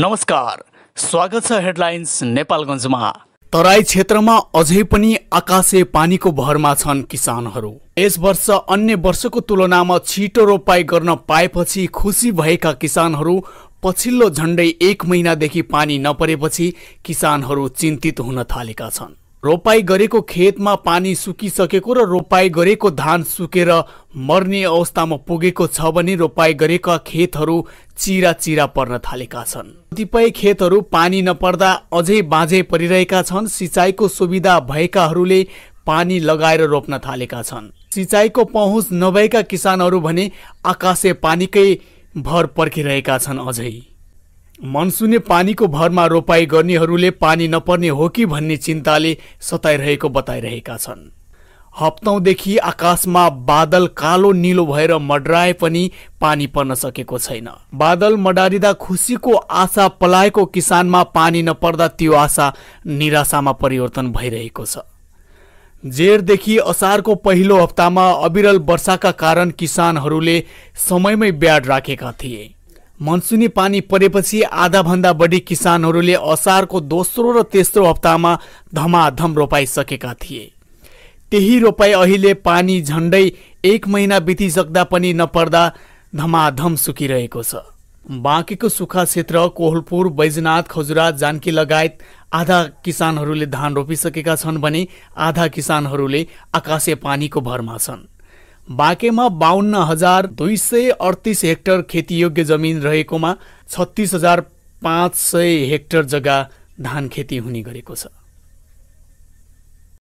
नमस्कार स्वागत छ हेडलाइन्स नेपालगञ्जमा तराई क्षेत्रमा अझै पनि आकाशे पानीको भरमा छन् किसानहरू यस वर्ष अन्य वर्षको तुलनामा छिटो रोपाई गर्न पाएपछि खुसी भएका किसानहरू पछिल्लो झण्डै एक महिनादेखि पानी नपरेपछि किसानहरू चिन्तित हुन थालेका छन् रोपाई गरेको खेतमा पानी सुकिसकेको र रोपाई गरेको धान सुकेर मर्ने अवस्थामा पुगेको छ भने रोपाई गरेका खेतहरू चिरा चिरा पर्न थालेका छन् कतिपय खेतहरू पानी नपर्दा अझै बाँझै परिरहेका छन् सिँचाइको सुविधा भएकाहरूले पानी लगाएर रोप्न थालेका छन् सिँचाइको पहुँच नभएका किसानहरू भने आकाशे पानीकै भर पर्खिरहेका छन् अझै मनसुने पानीको भरमा रोपाई गर्नेहरूले पानी नपर्ने हो कि भन्ने चिन्ताले सताइरहेको बताइरहेका छन् हप्तौँदेखि आकाशमा बादल कालो निलो भएर मडराए पनि पानी पर्न सकेको छैन बादल मडारिँदा खुसीको आशा पलाएको किसानमा पानी नपर्दा त्यो आशा निराशामा परिवर्तन भइरहेको छ जेरदेखि असारको पहिलो हप्तामा अविरल वर्षाका कारण किसानहरूले समयमै ब्याड राखेका थिए मनसुनी पानी परेपछि आधाभन्दा बढी किसानहरूले असारको दोस्रो र तेस्रो हप्तामा धमाधम रोपाइसकेका थिए त्यही रोपाई अहिले पानी झन्डै एक महिना बितिसक्दा पनि नपर्दा धमाधम सुकिरहेको छ बाँकीको सुखा क्षेत्र कोहलपुर बैजनाथ खजुरा जानकी लगायत आधा किसानहरूले धान रोपिसकेका छन् भने आधा किसानहरूले आकाशे पानीको भरमा छन् बाँकेमा बाहन्न हजार दुई सय अडतिस हेक्टर खेतीयोग्य जमिन रहेकोमा छत्तिस हजार पाँच सय हेक्टर जग्गा धान खेती हुने गरेको छ